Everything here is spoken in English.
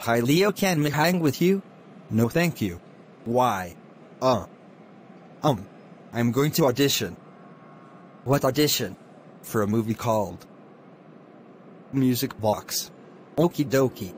Hi Leo can we hang with you? No thank you. Why? Uh. Um. I'm going to audition. What audition? For a movie called Music Box. Okie dokie.